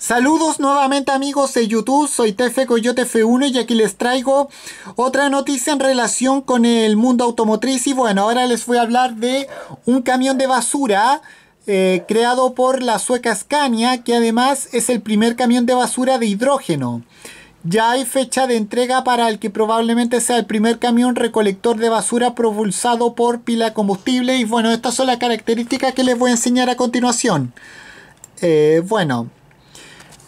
Saludos nuevamente amigos de YouTube, soy Tefe Coyote F1 y aquí les traigo otra noticia en relación con el mundo automotriz y bueno, ahora les voy a hablar de un camión de basura eh, creado por la sueca Scania que además es el primer camión de basura de hidrógeno. Ya hay fecha de entrega para el que probablemente sea el primer camión recolector de basura propulsado por pila combustible. Y bueno, estas son las características que les voy a enseñar a continuación. Eh, bueno,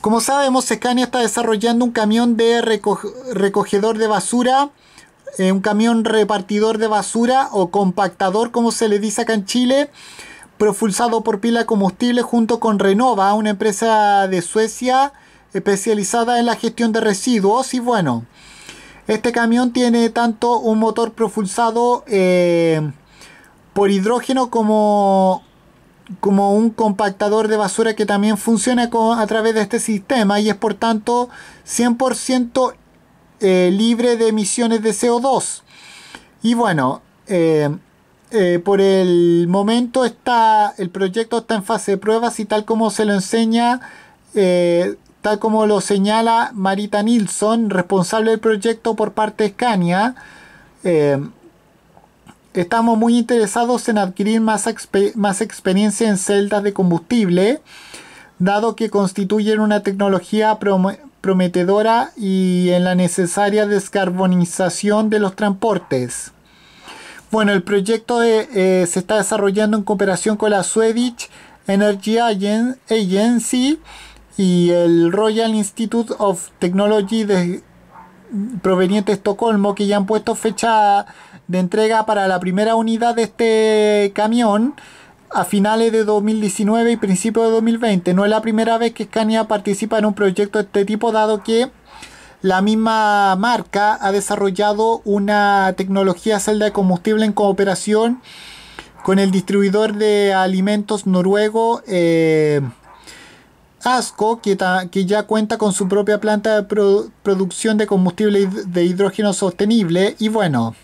como sabemos, Scania está desarrollando un camión de recogedor de basura, eh, un camión repartidor de basura o compactador, como se le dice acá en Chile, propulsado por pila combustible junto con Renova, una empresa de Suecia especializada en la gestión de residuos. Y bueno, este camión tiene tanto un motor propulsado eh, por hidrógeno como como un compactador de basura que también funciona a través de este sistema y es por tanto 100% eh, libre de emisiones de CO2. Y bueno, eh, eh, por el momento está, el proyecto está en fase de pruebas y tal como se lo enseña, tal como lo señala Marita Nilsson, responsable del proyecto por parte de Scania, Estamos muy interesados en adquirir más, más experiencia en celdas de combustible, dado que constituyen una tecnología prometedora y en la necesaria descarbonización de los transportes. Bueno, el proyecto eh, se está desarrollando en cooperación con la Swedish Energy Agency y el Royal Institute of Technology de proveniente de Estocolmo que ya han puesto fecha de entrega para la primera unidad de este camión a finales de 2019 y principios de 2020. No es la primera vez que Scania participa en un proyecto de este tipo, dado que la misma marca ha desarrollado una tecnología celda de combustible en cooperación con el distribuidor de alimentos noruego. Eh, Asco, que, ya cuenta con su propia planta de producción de combustible de hidrógeno sostenible. Y bueno,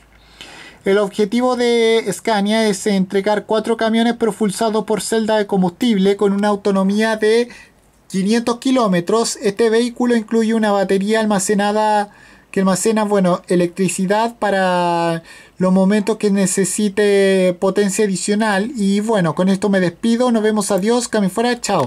el objetivo de Scania es entregar cuatro camiones propulsados por celda de combustible con una autonomía de 500 kilómetros. Este vehículo incluye una batería almacenada que almacena, bueno, electricidad para los momentos que necesite potencia adicional. Y bueno, con esto me despido. Nos vemos. Adiós. fuera Chao.